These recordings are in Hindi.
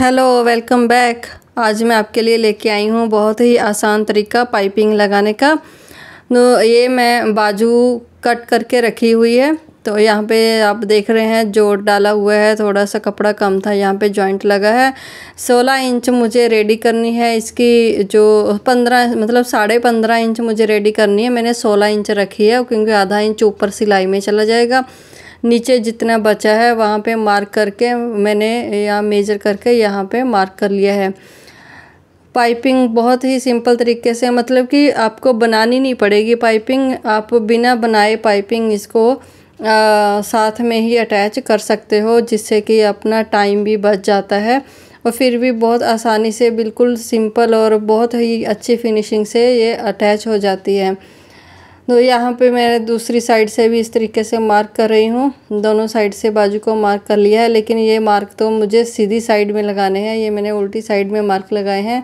हेलो वेलकम बैक आज मैं आपके लिए लेके आई हूँ बहुत ही आसान तरीका पाइपिंग लगाने का तो ये मैं बाजू कट करके रखी हुई है तो यहाँ पे आप देख रहे हैं जोड़ डाला हुआ है थोड़ा सा कपड़ा कम था यहाँ पे जॉइंट लगा है 16 इंच मुझे रेडी करनी है इसकी जो 15 मतलब साढ़े पंद्रह इंच मुझे रेडी करनी है मैंने 16 इंच रखी है क्योंकि आधा इंच ऊपर सिलाई में चला जाएगा नीचे जितना बचा है वहाँ पे मार्क करके मैंने यहाँ मेजर करके यहाँ पे मार्क कर लिया है पाइपिंग बहुत ही सिंपल तरीके से मतलब कि आपको बनानी नहीं पड़ेगी पाइपिंग आप बिना बनाए पाइपिंग इसको आ, साथ में ही अटैच कर सकते हो जिससे कि अपना टाइम भी बच जाता है और फिर भी बहुत आसानी से बिल्कुल सिंपल और बहुत ही अच्छी फिनिशिंग से ये अटैच हो जाती है तो यहाँ पे मैं दूसरी साइड से भी इस तरीके से मार्क कर रही हूँ दोनों साइड से बाजू को मार्क कर लिया है लेकिन ये मार्क तो मुझे सीधी साइड में लगाने हैं ये मैंने उल्टी साइड में मार्क लगाए हैं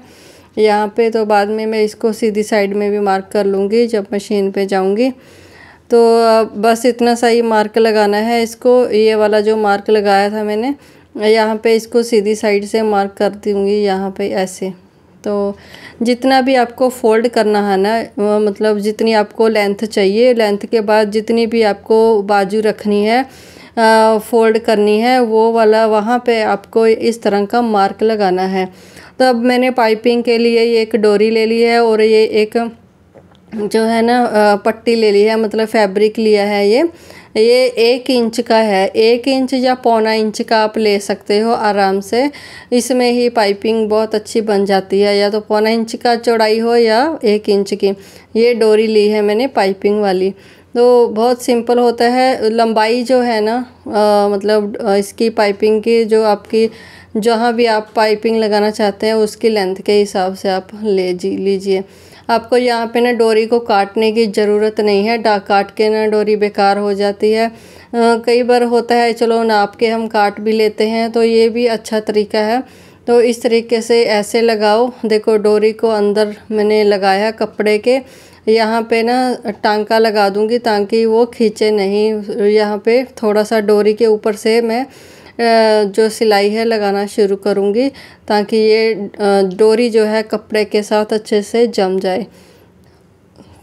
यहाँ पे तो बाद में मैं इसको सीधी साइड में भी मार्क कर लूँगी जब मशीन पे जाऊँगी तो बस इतना सा ही मार्क लगाना है इसको ये वाला जो मार्क लगाया था मैंने यहाँ पर इसको सीधी साइड से मार्क कर दूँगी यहाँ पर ऐसे तो जितना भी आपको फोल्ड करना है ना मतलब जितनी आपको लेंथ चाहिए लेंथ के बाद जितनी भी आपको बाजू रखनी है फोल्ड करनी है वो वाला वहाँ पे आपको इस तरह का मार्क लगाना है तो अब मैंने पाइपिंग के लिए ये एक डोरी ले ली है और ये एक जो है ना पट्टी ले ली है मतलब फैब्रिक लिया है ये ये एक इंच का है एक इंच या पौना इंच का आप ले सकते हो आराम से इसमें ही पाइपिंग बहुत अच्छी बन जाती है या तो पौना इंच का चौड़ाई हो या एक इंच की ये डोरी ली है मैंने पाइपिंग वाली तो बहुत सिंपल होता है लंबाई जो है ना आ, मतलब इसकी पाइपिंग की जो आपकी जहाँ भी आप पाइपिंग लगाना चाहते हैं उसकी लेंथ के हिसाब से आप ले जी लीजिए आपको यहाँ पे ना डोरी को काटने की ज़रूरत नहीं है डा काट के ना डोरी बेकार हो जाती है कई बार होता है चलो नाप के हम काट भी लेते हैं तो ये भी अच्छा तरीका है तो इस तरीके से ऐसे लगाओ देखो डोरी को अंदर मैंने लगाया कपड़े के यहाँ पे ना टांका लगा दूँगी ताकि वो खींचे नहीं यहाँ पे थोड़ा सा डोरी के ऊपर से मैं जो सिलाई है लगाना शुरू करूँगी ताकि ये डोरी जो है कपड़े के साथ अच्छे से जम जाए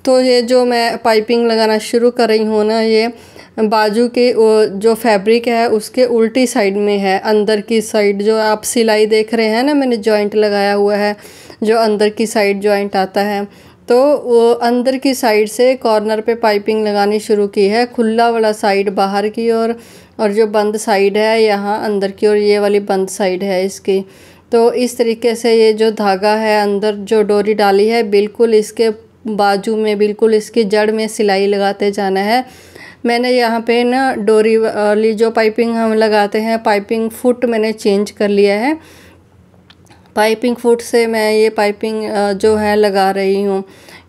तो ये जो मैं पाइपिंग लगाना शुरू कर रही हूँ ना ये बाजू के जो फैब्रिक है उसके उल्टी साइड में है अंदर की साइड जो आप सिलाई देख रहे हैं ना मैंने जॉइंट लगाया हुआ है जो अंदर की साइड जॉइंट आता है तो वो अंदर की साइड से कॉर्नर पे पाइपिंग लगानी शुरू की है खुला वाला साइड बाहर की ओर और, और जो बंद साइड है यहाँ अंदर की ओर ये वाली बंद साइड है इसकी तो इस तरीके से ये जो धागा है अंदर जो डोरी डाली है बिल्कुल इसके बाजू में बिल्कुल इसकी जड़ में सिलाई लगाते जाना है मैंने यहाँ पे ना डोरी वाली जो पाइपिंग हम लगाते हैं पाइपिंग फुट मैंने चेंज कर लिया है पाइपिंग फुट से मैं ये पाइपिंग जो है लगा रही हूँ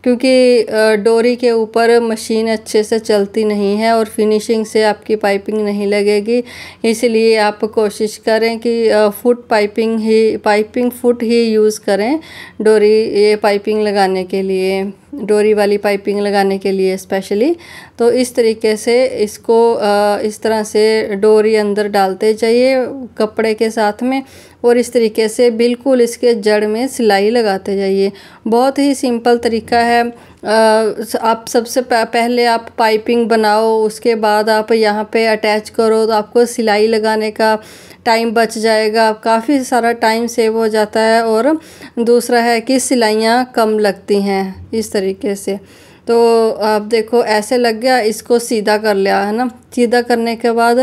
क्योंकि डोरी के ऊपर मशीन अच्छे से चलती नहीं है और फिनिशिंग से आपकी पाइपिंग नहीं लगेगी इसलिए आप कोशिश करें कि फुट पाइपिंग ही पाइपिंग फुट ही यूज़ करें डोरी ये पाइपिंग लगाने के लिए डोरी वाली पाइपिंग लगाने के लिए स्पेशली तो इस तरीके से इसको इस तरह से डोरी अंदर डालते जाइए कपड़े के साथ में और इस तरीके से बिल्कुल इसके जड़ में सिलाई लगाते जाइए बहुत ही सिंपल तरीका है आप सबसे पहले आप पाइपिंग बनाओ उसके बाद आप यहाँ पे अटैच करो तो आपको सिलाई लगाने का टाइम बच जाएगा काफ़ी सारा टाइम सेव हो जाता है और दूसरा है कि सिलाइयाँ कम लगती हैं इस तरीके से तो आप देखो ऐसे लग गया इसको सीधा कर लिया है ना सीधा करने के बाद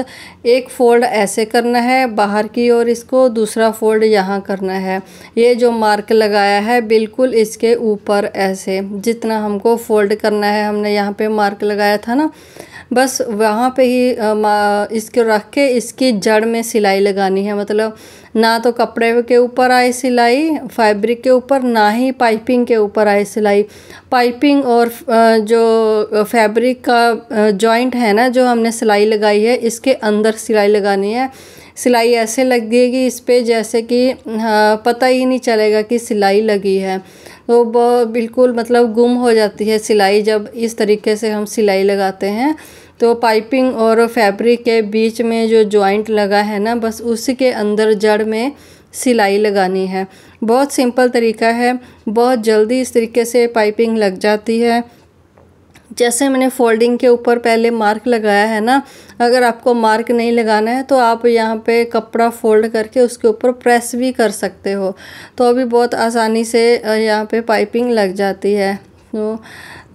एक फ़ोल्ड ऐसे करना है बाहर की ओर इसको दूसरा फोल्ड यहाँ करना है ये जो मार्क लगाया है बिल्कुल इसके ऊपर ऐसे जितना हमको फोल्ड करना है हमने यहाँ पे मार्क लगाया था ना बस वहाँ पे ही इसको रख के इसकी जड़ में सिलाई लगानी है मतलब ना तो कपड़े के ऊपर आए सिलाई फैब्रिक के ऊपर ना ही पाइपिंग के ऊपर आए सिलाई पाइपिंग और जो फैब्रिक का जॉइंट है ना जो हमने सिलाई लगाई है इसके अंदर सिलाई लगानी है सिलाई ऐसे लग गई इस पर जैसे कि पता ही नहीं चलेगा कि सिलाई लगी है तो बिल्कुल मतलब गुम हो जाती है सिलाई जब इस तरीके से हम सिलाई लगाते हैं तो पाइपिंग और फैब्रिक के बीच में जो जॉइंट लगा है ना बस उसी के अंदर जड़ में सिलाई लगानी है बहुत सिंपल तरीका है बहुत जल्दी इस तरीके से पाइपिंग लग जाती है जैसे मैंने फोल्डिंग के ऊपर पहले मार्क लगाया है ना अगर आपको मार्क नहीं लगाना है तो आप यहाँ पे कपड़ा फोल्ड करके उसके ऊपर प्रेस भी कर सकते हो तो अभी बहुत आसानी से यहाँ पे पाइपिंग लग जाती है तो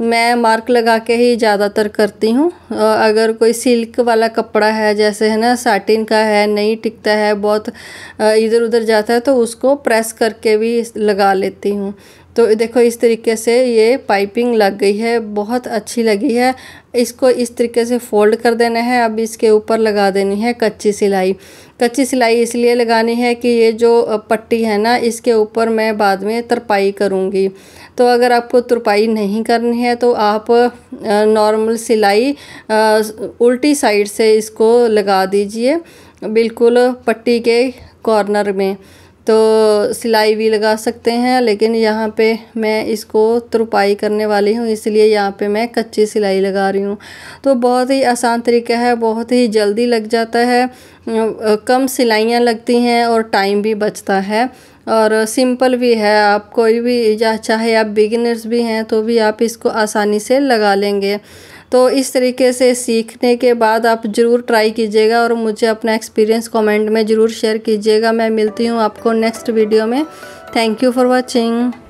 मैं मार्क लगा के ही ज़्यादातर करती हूँ अगर कोई सिल्क वाला कपड़ा है जैसे है ना साटिन का है नहीं टिकता है बहुत इधर उधर जाता है तो उसको प्रेस करके भी लगा लेती हूँ तो देखो इस तरीके से ये पाइपिंग लग गई है बहुत अच्छी लगी है इसको इस तरीके से फोल्ड कर देना है अब इसके ऊपर लगा देनी है कच्ची सिलाई कच्ची सिलाई इसलिए लगानी है कि ये जो पट्टी है ना इसके ऊपर मैं बाद में तरपाई करूँगी तो अगर आपको तरपाई नहीं करनी है तो आप नॉर्मल सिलाई उल्टी साइड से इसको लगा दीजिए बिल्कुल पट्टी के कॉर्नर में तो सिलाई भी लगा सकते हैं लेकिन यहाँ पे मैं इसको तुरपाई करने वाली हूँ इसलिए यहाँ पे मैं कच्ची सिलाई लगा रही हूँ तो बहुत ही आसान तरीका है बहुत ही जल्दी लग जाता है कम सिलाइयाँ लगती हैं और टाइम भी बचता है और सिंपल भी है आप कोई भी या चाहे आप बिगिनर्स भी हैं तो भी आप इसको आसानी से लगा लेंगे तो इस तरीके से सीखने के बाद आप ज़रूर ट्राई कीजिएगा और मुझे अपना एक्सपीरियंस कमेंट में ज़रूर शेयर कीजिएगा मैं मिलती हूँ आपको नेक्स्ट वीडियो में थैंक यू फॉर वॉचिंग